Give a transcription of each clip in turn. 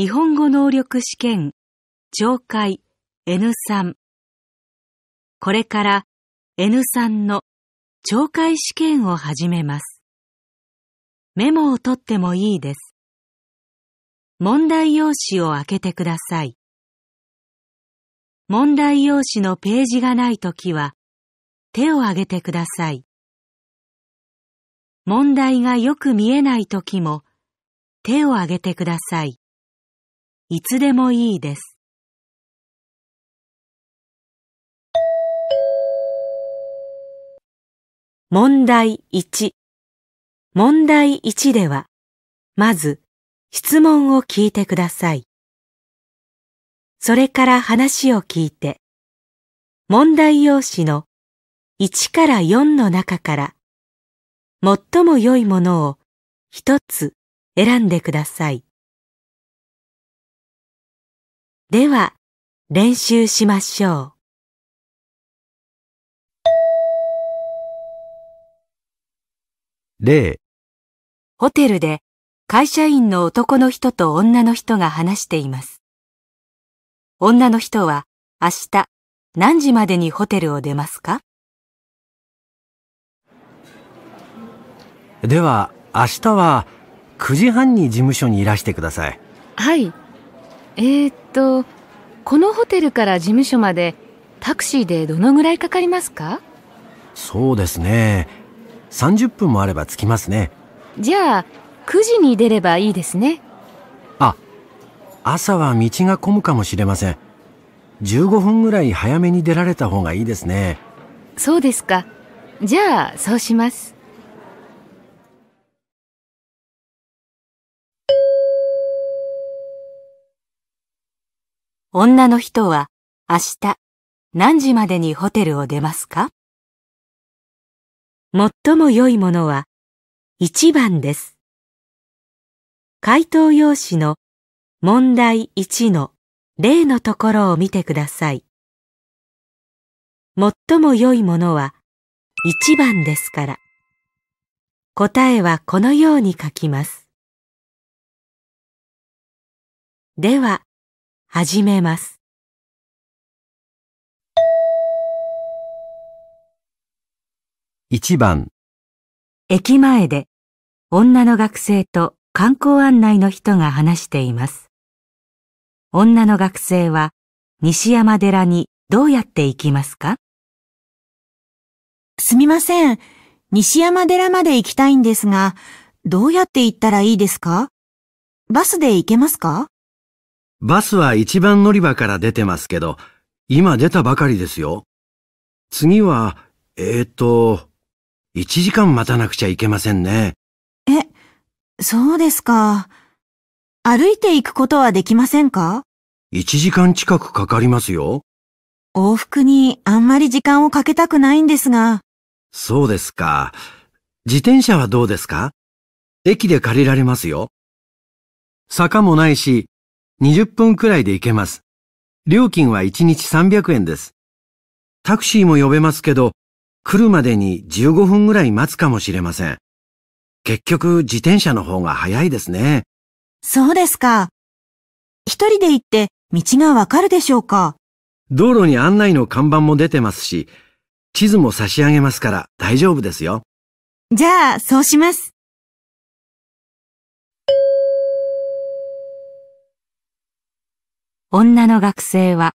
日本語能力試験、懲戒 N3。これから N3 の懲戒試験を始めます。メモを取ってもいいです。問題用紙を開けてください。問題用紙のページがないときは、手を挙げてください。問題がよく見えないときも、手を挙げてください。いつでもいいです。問題1。問題1では、まず、質問を聞いてください。それから話を聞いて、問題用紙の1から4の中から、最も良いものを一つ選んでください。では、練習しましょう。例ホテルで会社員の男の人と女の人が話しています。女の人は明日何時までにホテルを出ますかでは明日は9時半に事務所にいらしてください。はい。えー、とこのホテルから事務所までタクシーでどのぐらいかかりますかそうですね30分もあれば着きますねじゃあ9時に出ればいいですねあ朝は道が混むかもしれません15分ぐらい早めに出られた方がいいですねそうですかじゃあそうします女の人は明日何時までにホテルを出ますか最も良いものは1番です。回答用紙の問題1の例のところを見てください。最も良いものは1番ですから。答えはこのように書きます。では、始めます。1番駅前で女の学生と観光案内の人が話しています。女の学生は西山寺にどうやって行きますかすみません。西山寺まで行きたいんですが、どうやって行ったらいいですかバスで行けますかバスは一番乗り場から出てますけど、今出たばかりですよ。次は、えーと、一時間待たなくちゃいけませんね。え、そうですか。歩いて行くことはできませんか一時間近くかかりますよ。往復にあんまり時間をかけたくないんですが。そうですか。自転車はどうですか駅で借りられますよ。坂もないし、20分くらいで行けます。料金は1日300円です。タクシーも呼べますけど、来るまでに15分ぐらい待つかもしれません。結局自転車の方が早いですね。そうですか。一人で行って道がわかるでしょうか道路に案内の看板も出てますし、地図も差し上げますから大丈夫ですよ。じゃあ、そうします。女の学生は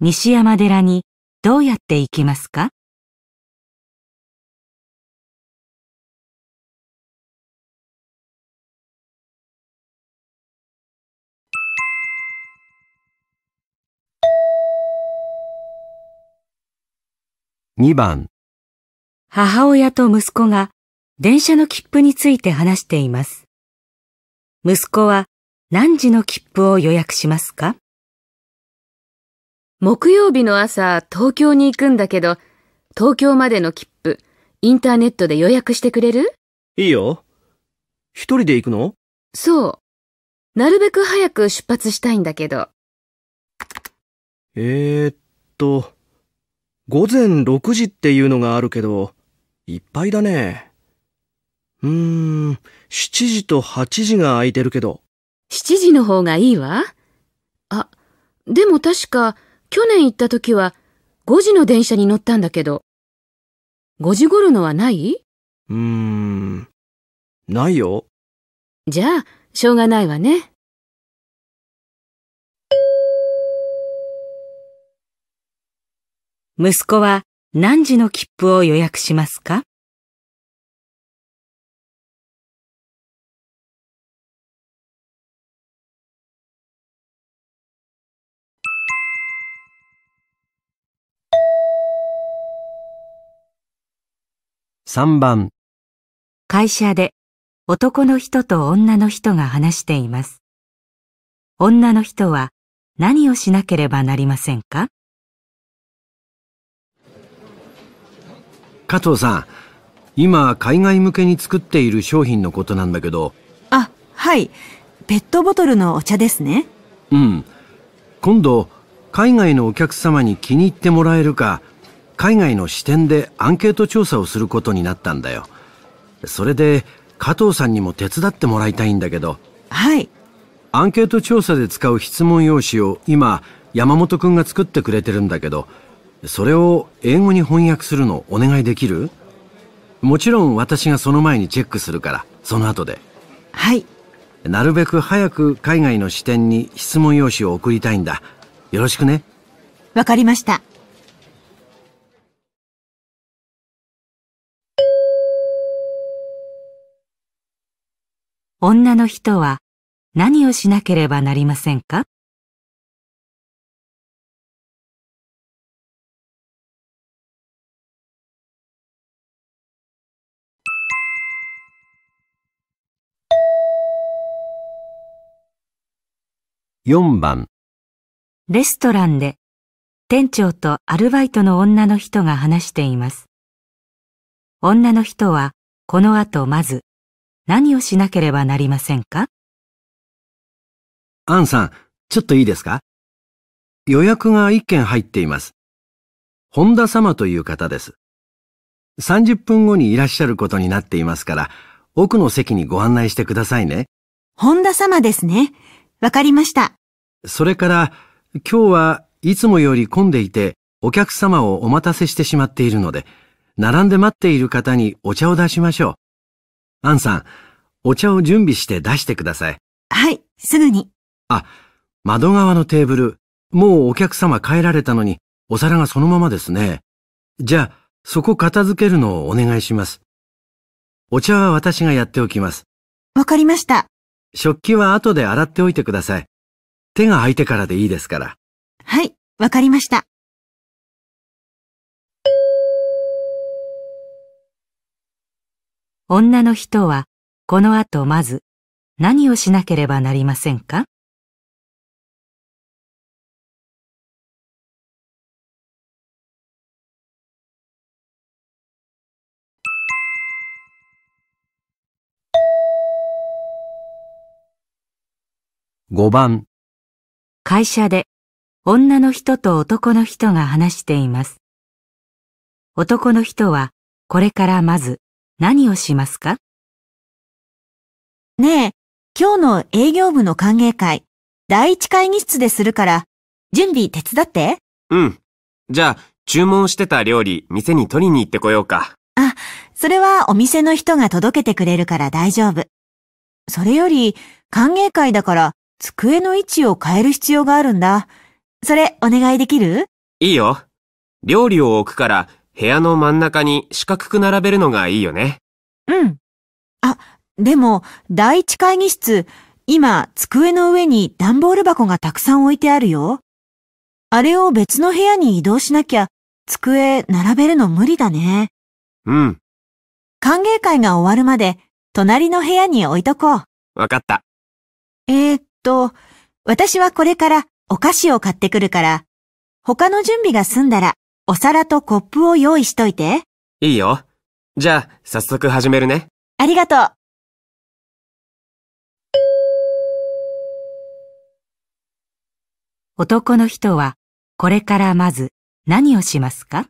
西山寺にどうやって行きますか2番母親と息子が電車の切符について話しています。息子は何時の切符を予約しますか木曜日の朝、東京に行くんだけど、東京までの切符、インターネットで予約してくれるいいよ。一人で行くのそう。なるべく早く出発したいんだけど。えー、っと、午前6時っていうのがあるけど、いっぱいだね。うーん、7時と8時が空いてるけど。7時の方がいいわ。あ、でも確か、去年行った時は5時の電車に乗ったんだけど、5時頃のはないうーん、ないよ。じゃあ、しょうがないわね。息子は何時の切符を予約しますか3番会社で男の人と女の人が話しています。女の人は何をしなければなりませんか加藤さん、今海外向けに作っている商品のことなんだけど。あ、はい。ペットボトルのお茶ですね。うん。今度、海外のお客様に気に入ってもらえるか、海外の視点でアンケート調査をすることになったんだよ。それで加藤さんにも手伝ってもらいたいんだけど。はい。アンケート調査で使う質問用紙を今山本くんが作ってくれてるんだけど、それを英語に翻訳するのお願いできるもちろん私がその前にチェックするから、その後で。はい。なるべく早く海外の視点に質問用紙を送りたいんだ。よろしくね。わかりました。女の人は何をしなければなりませんか4番レストランで店長とアルバイトの女の人が話しています。女の人はこの後まず何をしなければなりませんかアンさん、ちょっといいですか予約が1件入っています。本田様という方です。30分後にいらっしゃることになっていますから、奥の席にご案内してくださいね。本田様ですね。わかりました。それから、今日はいつもより混んでいて、お客様をお待たせしてしまっているので、並んで待っている方にお茶を出しましょう。アンさん、お茶を準備して出してください。はい、すぐに。あ、窓側のテーブル、もうお客様帰られたのに、お皿がそのままですね。じゃあ、そこ片付けるのをお願いします。お茶は私がやっておきます。わかりました。食器は後で洗っておいてください。手が空いてからでいいですから。はい、わかりました。女の人はこの後まず何をしなければなりませんか5番会社で女の人と男の人が話しています。男の人はこれからまず何をしますかねえ、今日の営業部の歓迎会、第一会議室でするから、準備手伝って。うん。じゃあ、注文してた料理、店に取りに行ってこようか。あ、それはお店の人が届けてくれるから大丈夫。それより、歓迎会だから、机の位置を変える必要があるんだ。それ、お願いできるいいよ。料理を置くから、部屋の真ん中に四角く並べるのがいいよね。うん。あ、でも、第一会議室、今、机の上に段ボール箱がたくさん置いてあるよ。あれを別の部屋に移動しなきゃ、机並べるの無理だね。うん。歓迎会が終わるまで、隣の部屋に置いとこう。わかった。えー、っと、私はこれからお菓子を買ってくるから、他の準備が済んだらお皿とコップを用意しといて。いいよ。じゃあ、早速始めるね。ありがとう。男の人はこれからまず何をしますか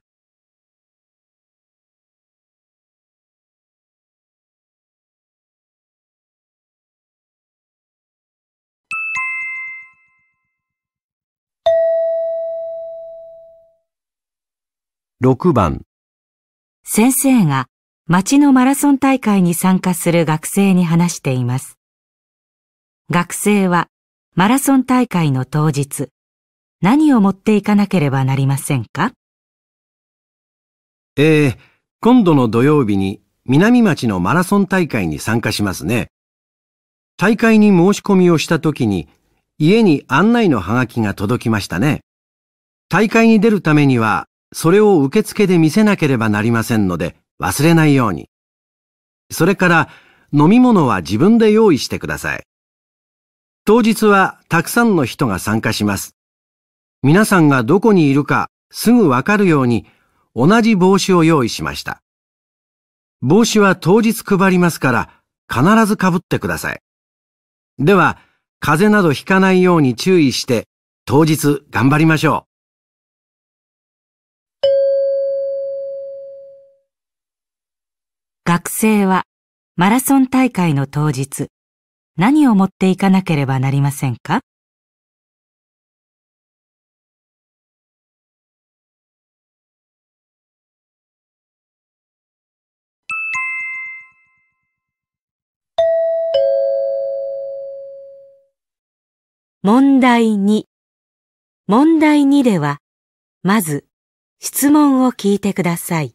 6番先生が町のマラソン大会に参加する学生に話しています。学生はマラソン大会の当日、何を持っていかなければなりませんかえー、今度の土曜日に南町のマラソン大会に参加しますね。大会に申し込みをした時に家に案内のハガキが届きましたね。大会に出るためにはそれを受付で見せなければなりませんので忘れないように。それから飲み物は自分で用意してください。当日はたくさんの人が参加します。皆さんがどこにいるかすぐわかるように同じ帽子を用意しました。帽子は当日配りますから必ず被ってください。では、風邪などひかないように注意して当日頑張りましょう。学生はマラソン大会の当日、何を持っていかなければなりませんか問題2問題2では、まず質問を聞いてください。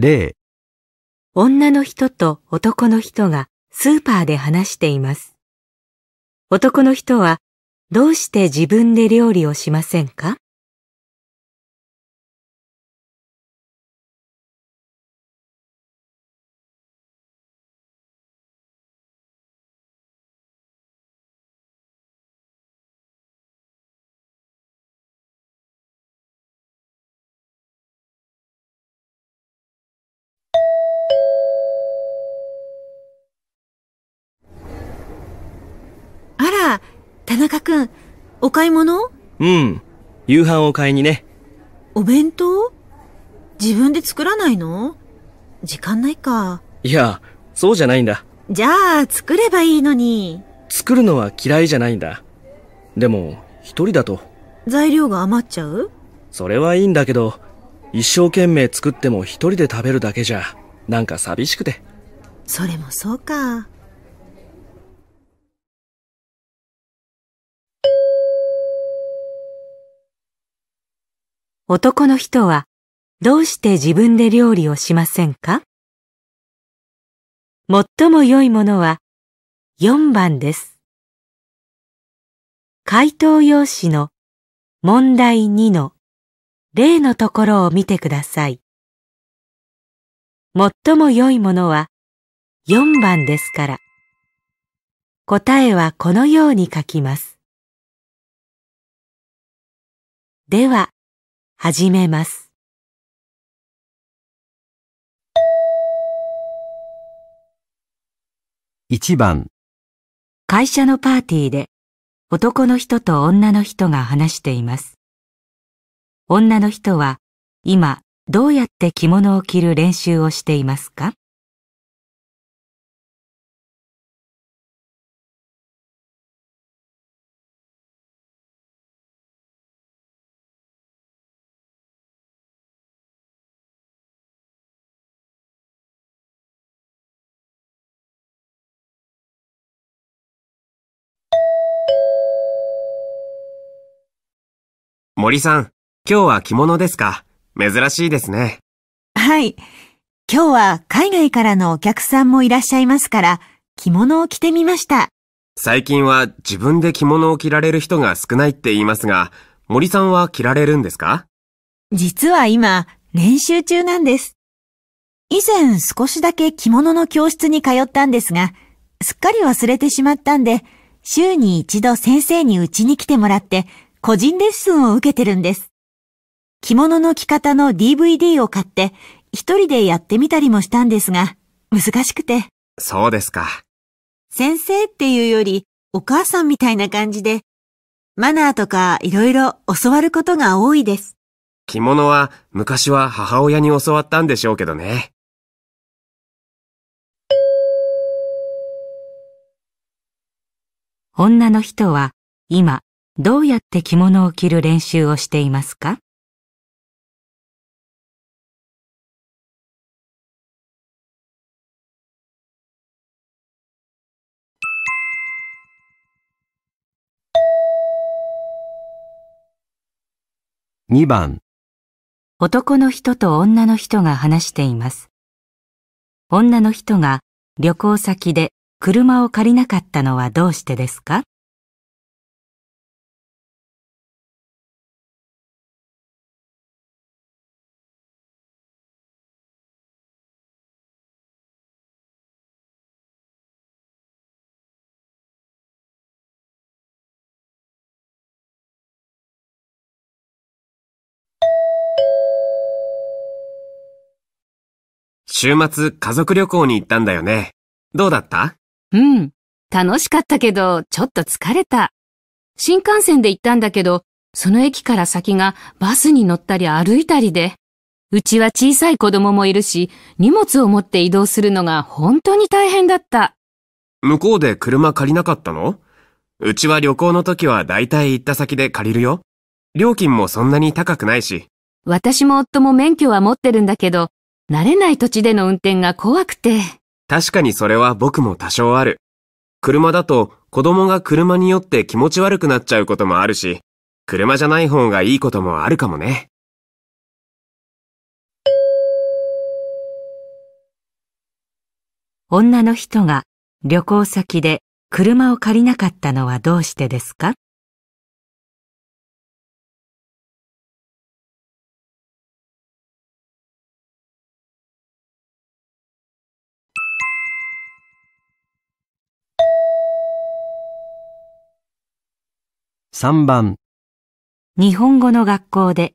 例女の人と男の人がスーパーで話しています。男の人はどうして自分で料理をしませんかお買い物うん。夕飯を買いにね。お弁当自分で作らないの時間ないか。いや、そうじゃないんだ。じゃあ、作ればいいのに。作るのは嫌いじゃないんだ。でも、一人だと。材料が余っちゃうそれはいいんだけど、一生懸命作っても一人で食べるだけじゃ、なんか寂しくて。それもそうか。男の人はどうして自分で料理をしませんか最も良いものは4番です。回答用紙の問題2の例のところを見てください。最も良いものは4番ですから。答えはこのように書きます。では、始めます。1番会社のパーティーで男の人と女の人が話しています。女の人は今どうやって着物を着る練習をしていますか森さん、今日は着物ですか珍しいですね。はい。今日は海外からのお客さんもいらっしゃいますから、着物を着てみました。最近は自分で着物を着られる人が少ないって言いますが、森さんは着られるんですか実は今、練習中なんです。以前少しだけ着物の教室に通ったんですが、すっかり忘れてしまったんで、週に一度先生にうちに来てもらって、個人レッスンを受けてるんです。着物の着方の DVD を買って、一人でやってみたりもしたんですが、難しくて。そうですか。先生っていうより、お母さんみたいな感じで、マナーとか色々教わることが多いです。着物は昔は母親に教わったんでしょうけどね。女の人は今どうやって着物を着る練習をしていますか2番男の人と女の人が話しています。女の人が旅行先で車を借りなかったのはどうしてですか週末家族旅行に行ったんだよね。どうだったうん。楽しかったけど、ちょっと疲れた。新幹線で行ったんだけど、その駅から先がバスに乗ったり歩いたりで。うちは小さい子供もいるし、荷物を持って移動するのが本当に大変だった。向こうで車借りなかったのうちは旅行の時は大体行った先で借りるよ。料金もそんなに高くないし。私も夫も免許は持ってるんだけど、慣れない土地での運転が怖くて。確かにそれは僕も多少ある。車だと子供が車によって気持ち悪くなっちゃうこともあるし、車じゃない方がいいこともあるかもね。女の人が旅行先で車を借りなかったのはどうしてですか3番日本語の学校で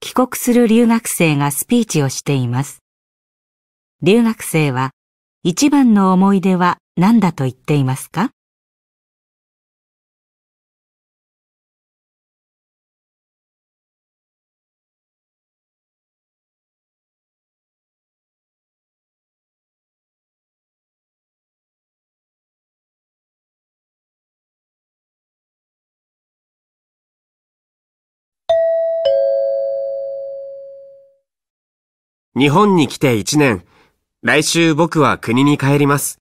帰国する留学生がスピーチをしています。留学生は一番の思い出は何だと言っていますか日本に来て1年。来週僕は国に帰ります。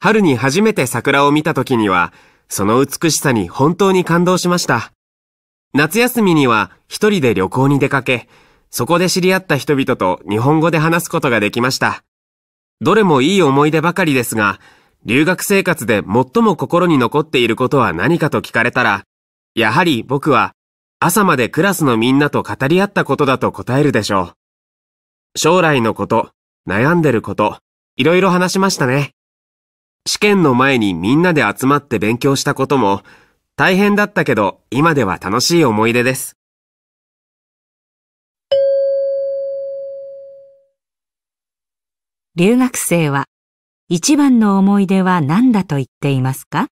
春に初めて桜を見た時には、その美しさに本当に感動しました。夏休みには一人で旅行に出かけ、そこで知り合った人々と日本語で話すことができました。どれもいい思い出ばかりですが、留学生活で最も心に残っていることは何かと聞かれたら、やはり僕は朝までクラスのみんなと語り合ったことだと答えるでしょう。将来のこと、悩んでること、いろいろ話しましたね。試験の前にみんなで集まって勉強したことも、大変だったけど、今では楽しい思い出です。留学生は、一番の思い出は何だと言っていますか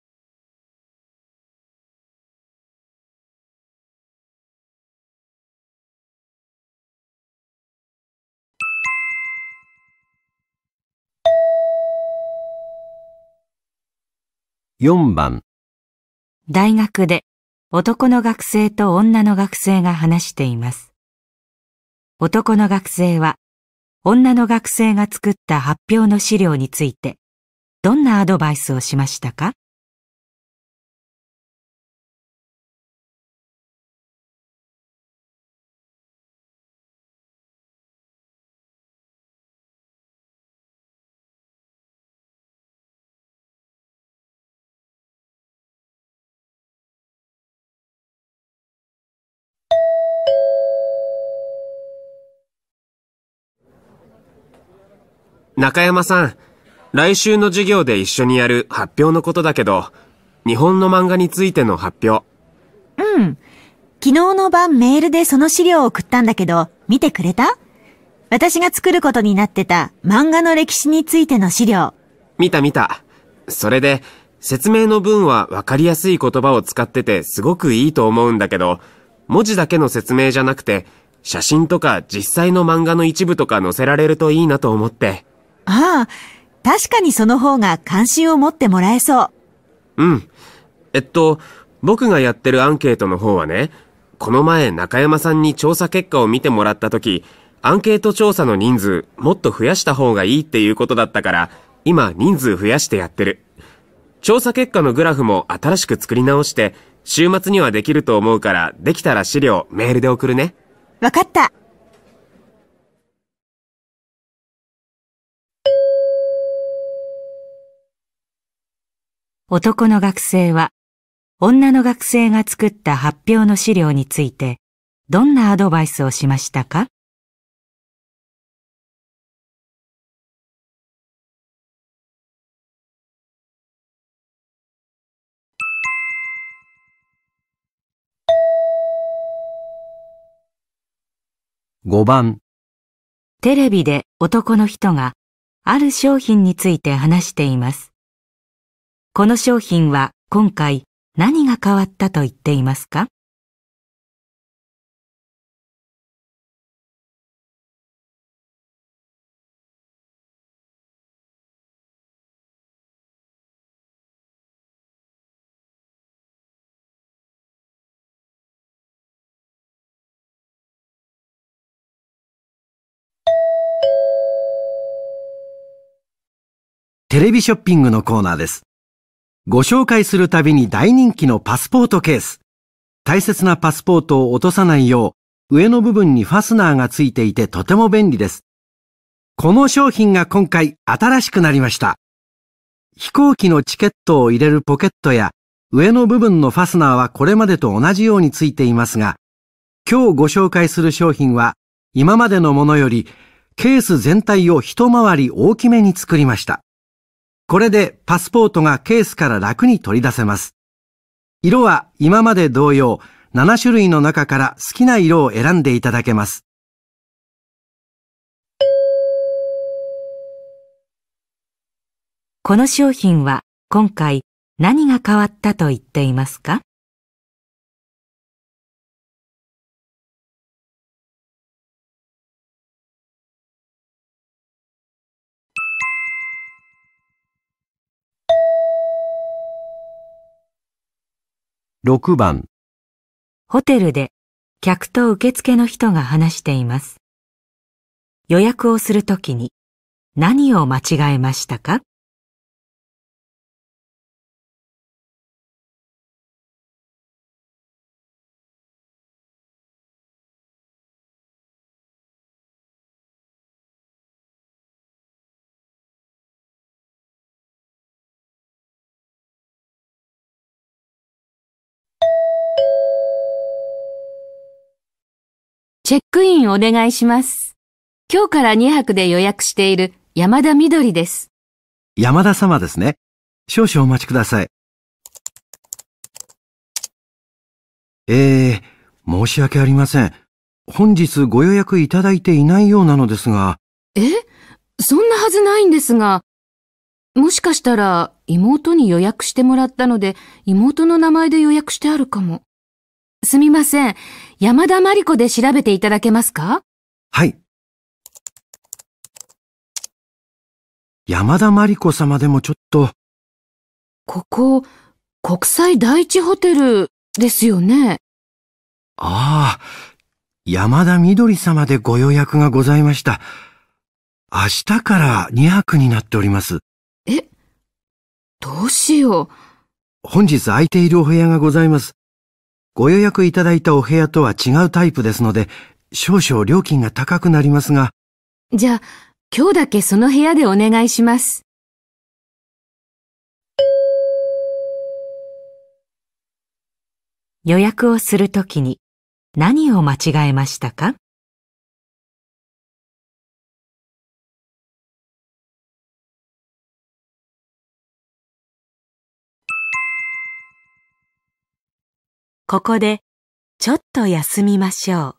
4番大学で男の学生と女の学生が話しています。男の学生は女の学生が作った発表の資料についてどんなアドバイスをしましたか中山さん、来週の授業で一緒にやる発表のことだけど、日本の漫画についての発表。うん。昨日の晩メールでその資料を送ったんだけど、見てくれた私が作ることになってた漫画の歴史についての資料。見た見た。それで、説明の文はわかりやすい言葉を使っててすごくいいと思うんだけど、文字だけの説明じゃなくて、写真とか実際の漫画の一部とか載せられるといいなと思って。ああ、確かにその方が関心を持ってもらえそう。うん。えっと、僕がやってるアンケートの方はね、この前中山さんに調査結果を見てもらった時、アンケート調査の人数もっと増やした方がいいっていうことだったから、今人数増やしてやってる。調査結果のグラフも新しく作り直して、週末にはできると思うから、できたら資料メールで送るね。わかった。男の学生は女の学生が作った発表の資料についてどんなアドバイスをしましたか5番テレビで男の人がある商品について話しています。この商品は今回何が変わったと言っていますかテレビショッピングのコーナーです。ご紹介するたびに大人気のパスポートケース。大切なパスポートを落とさないよう、上の部分にファスナーがついていてとても便利です。この商品が今回新しくなりました。飛行機のチケットを入れるポケットや上の部分のファスナーはこれまでと同じようについていますが、今日ご紹介する商品は今までのものよりケース全体を一回り大きめに作りました。これでパスポートがケースから楽に取り出せます。色は今まで同様、7種類の中から好きな色を選んでいただけます。この商品は今回何が変わったと言っていますか6番ホテルで客と受付の人が話しています。予約をするときに何を間違えましたかチェックインお願いします。今日から2泊で予約している山田みどりです。山田様ですね。少々お待ちください。ええー、申し訳ありません。本日ご予約いただいていないようなのですが。えそんなはずないんですが。もしかしたら妹に予約してもらったので、妹の名前で予約してあるかも。すみません。山田真理子で調べていただけますかはい。山田真理子様でもちょっと。ここ、国際第一ホテルですよね。ああ、山田みどり様でご予約がございました。明日から2泊になっております。え、どうしよう。本日空いているお部屋がございます。ご予約いただいたお部屋とは違うタイプですので、少々料金が高くなりますが。じゃあ、今日だけその部屋でお願いします。予約をするときに何を間違えましたかここでちょっと休みましょう。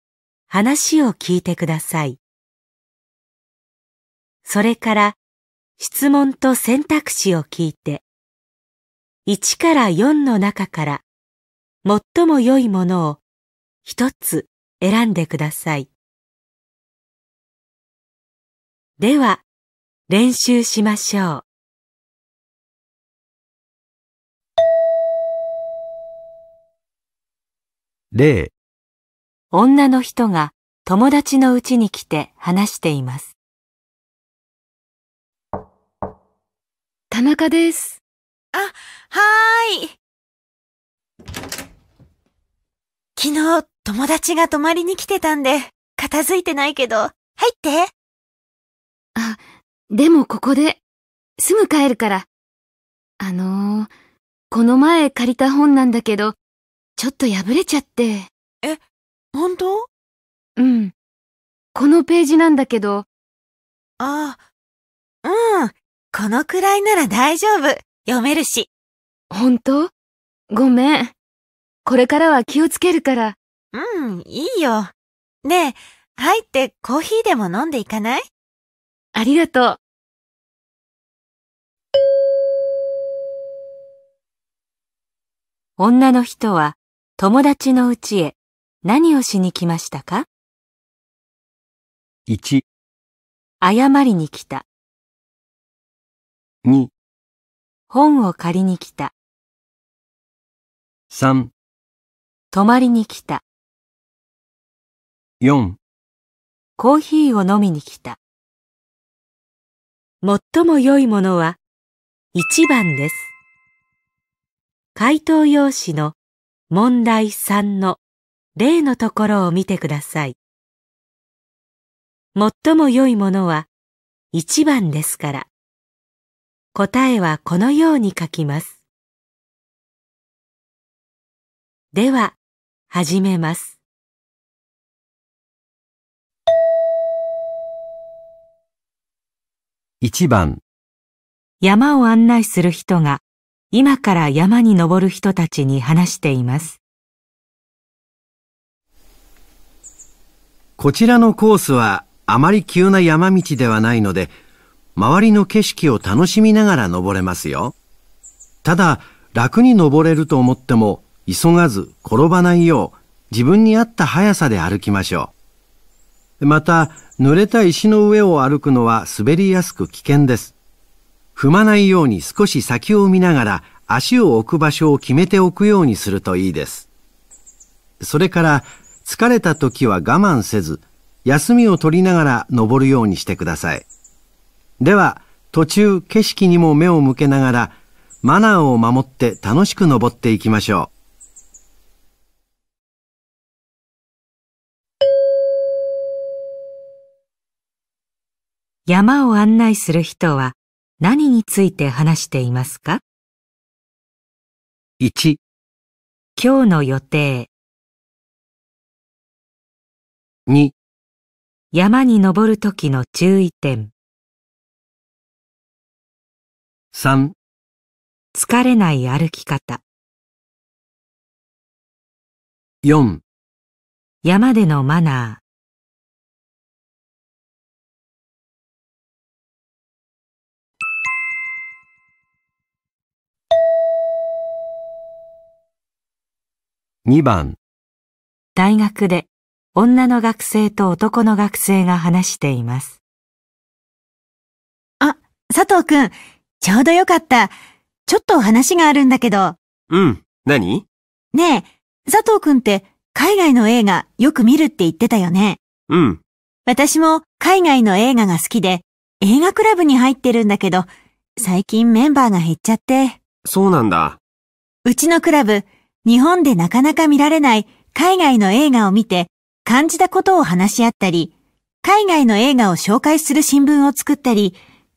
話を聞いてください。それから質問と選択肢を聞いて、1から4の中から最も良いものを一つ選んでください。では、練習しましょう。例女の人が友達の家に来て話しています。田中です。あ、はーい。昨日、友達が泊まりに来てたんで、片付いてないけど、入って。あ、でもここで、すぐ帰るから。あのー、この前借りた本なんだけど、ちょっと破れちゃって。え、本当うん。このページなんだけど。ああ、うん。このくらいなら大丈夫。読めるし。本当ごめん。これからは気をつけるから。うん、いいよ。ねえ、入ってコーヒーでも飲んでいかないありがとう。女の人は友達の家へ何をしに来ましたか ?1、謝りに来た。2、本を借りに来た。3、泊まりに来た。4、コーヒーを飲みに来た。最も良いものは1番です。回答用紙の問題3の例のところを見てください。最も良いものは一番ですから。答えはこのように書きます。では、始めます。一番山を案内する人が今から山に登る人たちに話しています。こちらのコースはあまり急な山道ではないので、周りの景色を楽しみながら登れますよ。ただ、楽に登れると思っても、急がず転ばないよう、自分に合った速さで歩きましょう。また、濡れた石の上を歩くのは滑りやすく危険です。踏まないように少し先を見ながら足を置く場所を決めておくようにするといいです。それから疲れた時は我慢せず、休みを取りながら登るようにしてください。では、途中景色にも目を向けながら、マナーを守って楽しく登っていきましょう。山を案内する人は何について話していますか ?1 今日の予定2山に登る時の注意点3疲れない歩き方4山でのマナー2番大学で女の学生と男の学生が話しています。あ、佐藤くん、ちょうどよかった。ちょっと話があるんだけど。うん、何ねえ、佐藤くんって海外の映画よく見るって言ってたよね。うん。私も海外の映画が好きで、映画クラブに入ってるんだけど、最近メンバーが減っちゃって。そうなんだ。うちのクラブ、日本でなかなか見られない海外の映画を見て、感じたことを話し合ったり、海外の映画を紹介する新聞を作ったり、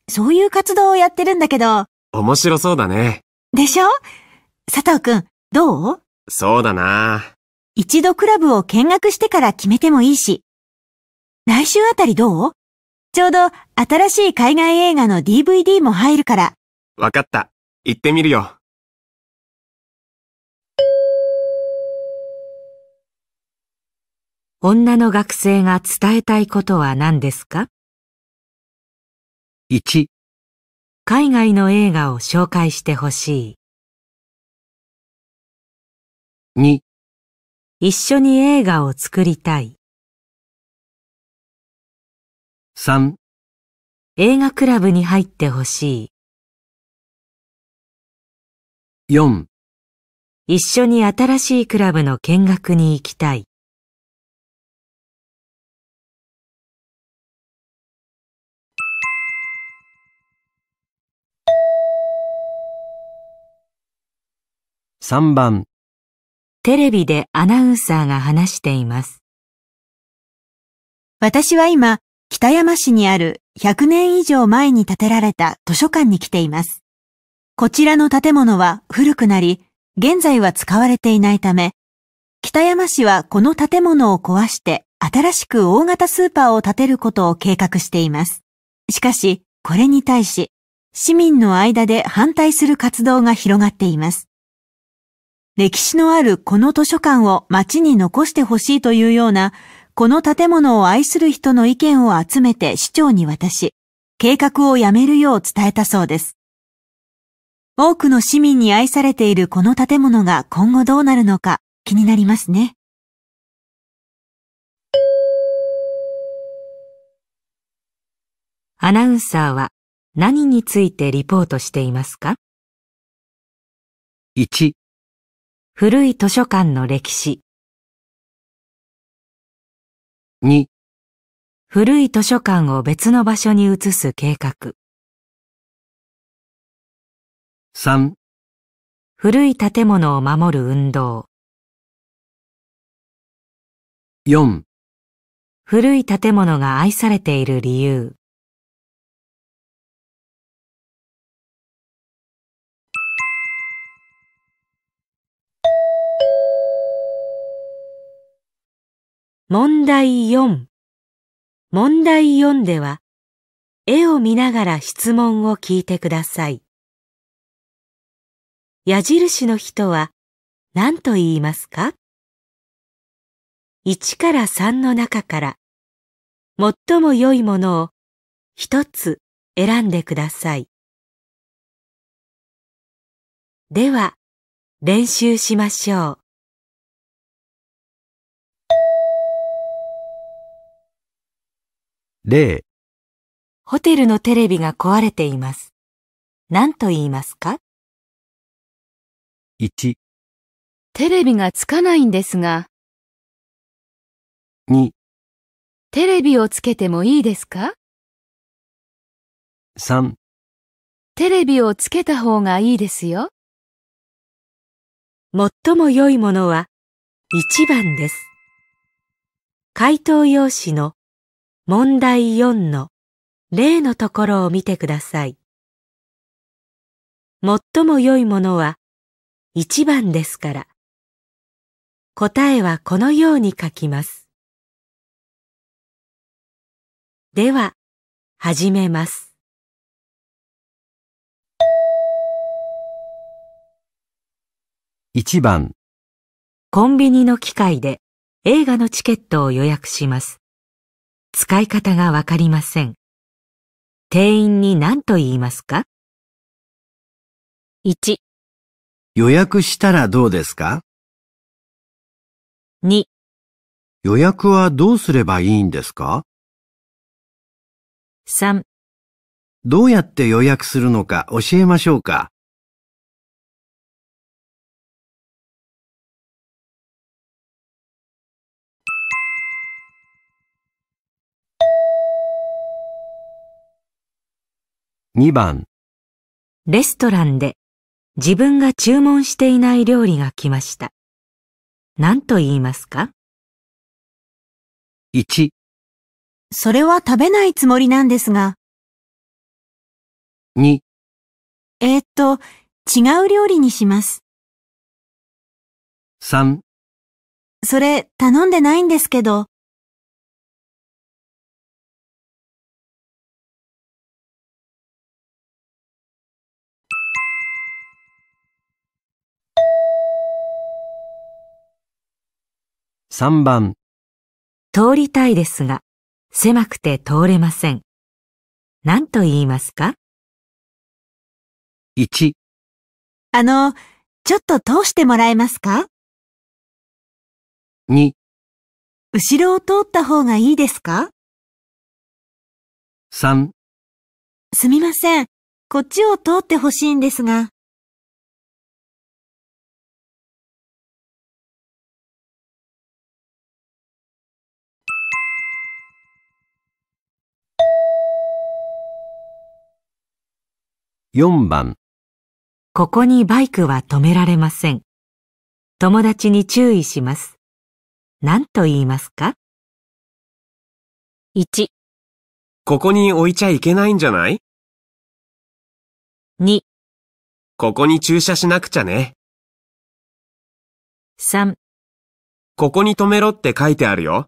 そういう活動をやってるんだけど。面白そうだね。でしょ佐藤くん、どうそうだな。一度クラブを見学してから決めてもいいし。来週あたりどうちょうど新しい海外映画の DVD も入るから。わかった。行ってみるよ。女の学生が伝えたいことは何ですか ?1 海外の映画を紹介してほしい。2一緒に映画を作りたい。3映画クラブに入ってほしい。4一緒に新しいクラブの見学に行きたい。3番テレビでアナウンサーが話しています。私は今、北山市にある100年以上前に建てられた図書館に来ています。こちらの建物は古くなり、現在は使われていないため、北山市はこの建物を壊して新しく大型スーパーを建てることを計画しています。しかし、これに対し、市民の間で反対する活動が広がっています。歴史のあるこの図書館を街に残してほしいというような、この建物を愛する人の意見を集めて市長に渡し、計画をやめるよう伝えたそうです。多くの市民に愛されているこの建物が今後どうなるのか気になりますね。アナウンサーは何についてリポートしていますか 1, 古い図書館の歴史2古い図書館を別の場所に移す計画3古い建物を守る運動4古い建物が愛されている理由問題4問題4では絵を見ながら質問を聞いてください。矢印の人は何と言いますか ?1 から3の中から最も良いものを一つ選んでください。では練習しましょう。例ホテルのテレビが壊れています。何と言いますか ?1、テレビがつかないんですが、2、テレビをつけてもいいですか3、テレビをつけた方がいいですよ。最も良いものは1番です。回答用紙の問題4の例のところを見てください。最も良いものは1番ですから。答えはこのように書きます。では、始めます。1番コンビニの機械で映画のチケットを予約します。使い方がわかりません。店員に何と言いますか ?1、予約したらどうですか2、予約はどうすればいいんですか3、どうやって予約するのか教えましょうか2番レストランで自分が注文していない料理が来ました。何と言いますか ?1、それは食べないつもりなんですが。2、えっと、違う料理にします。3それ頼んでないんですけど。3番通りたいですが狭くて通れません。何と言いますか ?1 あの、ちょっと通してもらえますか ?2 後ろを通った方がいいですか ?3 すみません。こっちを通ってほしいんですが。4番ここにバイクは止められません。友達に注意します。何と言いますか ?1 ここに置いちゃいけないんじゃない ?2 ここに駐車しなくちゃね。3ここに止めろって書いてあるよ。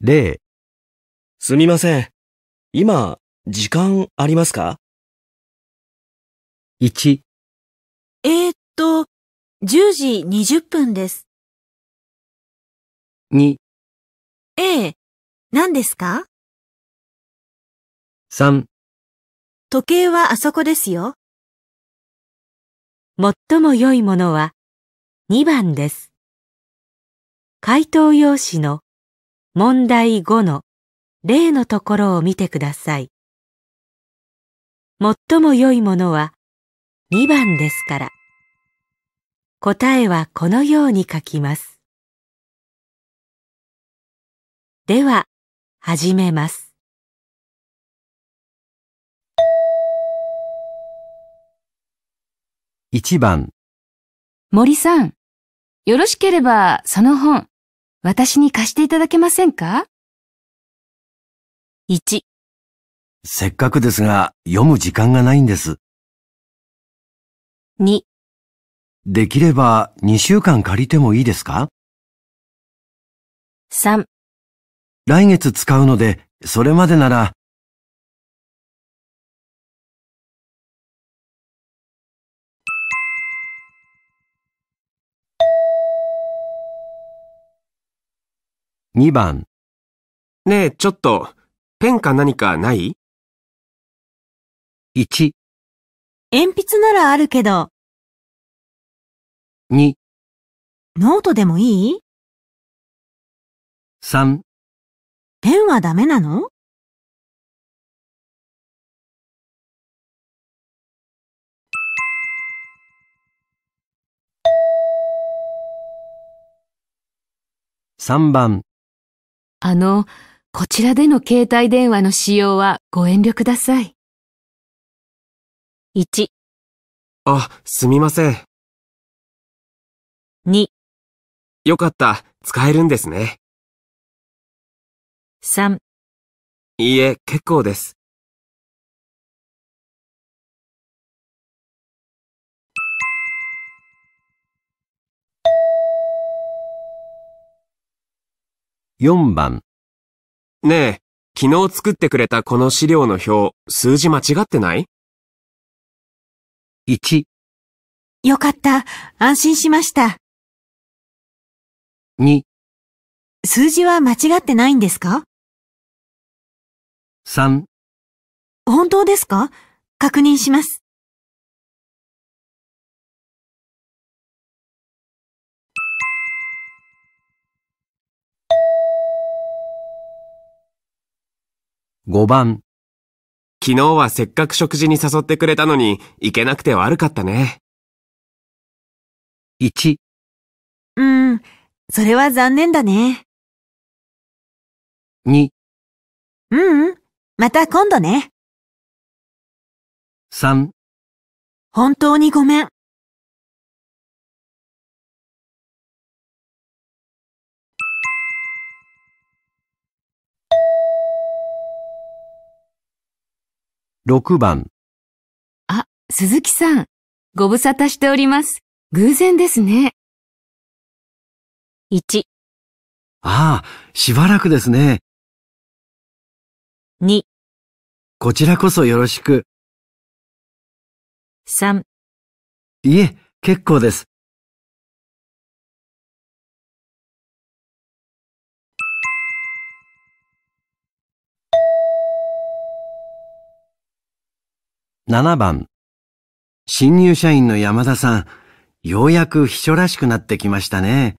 例すみません。今、時間ありますか ?1、えー、っと、10時20分です。2、ええ、何ですか3、時計はあそこですよ。最も良いものは2番です。回答用紙の問題5の例のところを見てください。最も良いものは2番ですから。答えはこのように書きます。では、始めます。1番森さん、よろしければその本、私に貸していただけませんか ?1。せっかくですが、読む時間がないんです。2。できれば2週間借りてもいいですか ?3。来月使うので、それまでなら2番。ねえ、ちょっと、ペンか何かない ?1、鉛筆ならあるけど、2、ノートでもいい3、ペンはダメなの3番。あの、こちらでの携帯電話の使用はご遠慮ください。1、あ、すみません。2、よかった、使えるんですね。3、いいえ、結構です。4番。ねえ、昨日作ってくれたこの資料の表、数字間違ってない ?1。よかった。安心しました。2。数字は間違ってないんですか ?3。本当ですか確認します。5番。昨日はせっかく食事に誘ってくれたのに、行けなくて悪かったね。1。うん、それは残念だね。2。うん、ん、また今度ね。3。本当にごめん。6番。あ、鈴木さん。ご無沙汰しております。偶然ですね。1。ああ、しばらくですね。2。こちらこそよろしく。3。いえ、結構です。7番。新入社員の山田さん、ようやく秘書らしくなってきましたね。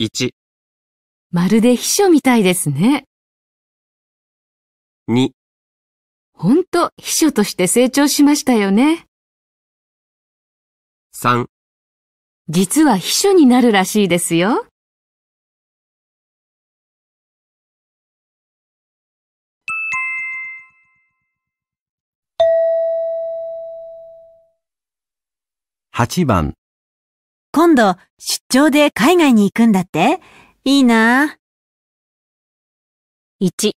1、まるで秘書みたいですね。2、ほんと秘書として成長しましたよね。3、実は秘書になるらしいですよ。8番今度出張で海外に行くんだっていいなぁ。1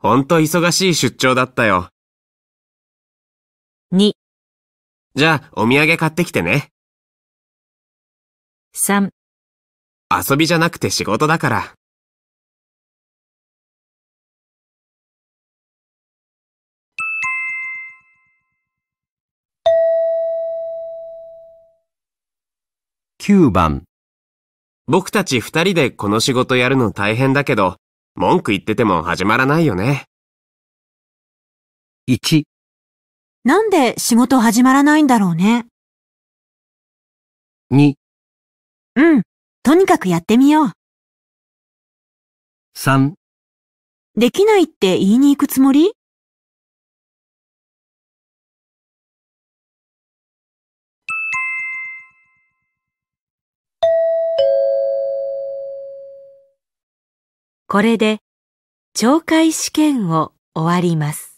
ほんと忙しい出張だったよ。2じゃあお土産買ってきてね。3遊びじゃなくて仕事だから。9番僕たち二人でこの仕事やるの大変だけど、文句言ってても始まらないよね。1なんで仕事始まらないんだろうね。2うん、とにかくやってみよう。3できないって言いに行くつもりこれで懲戒試験を終わります。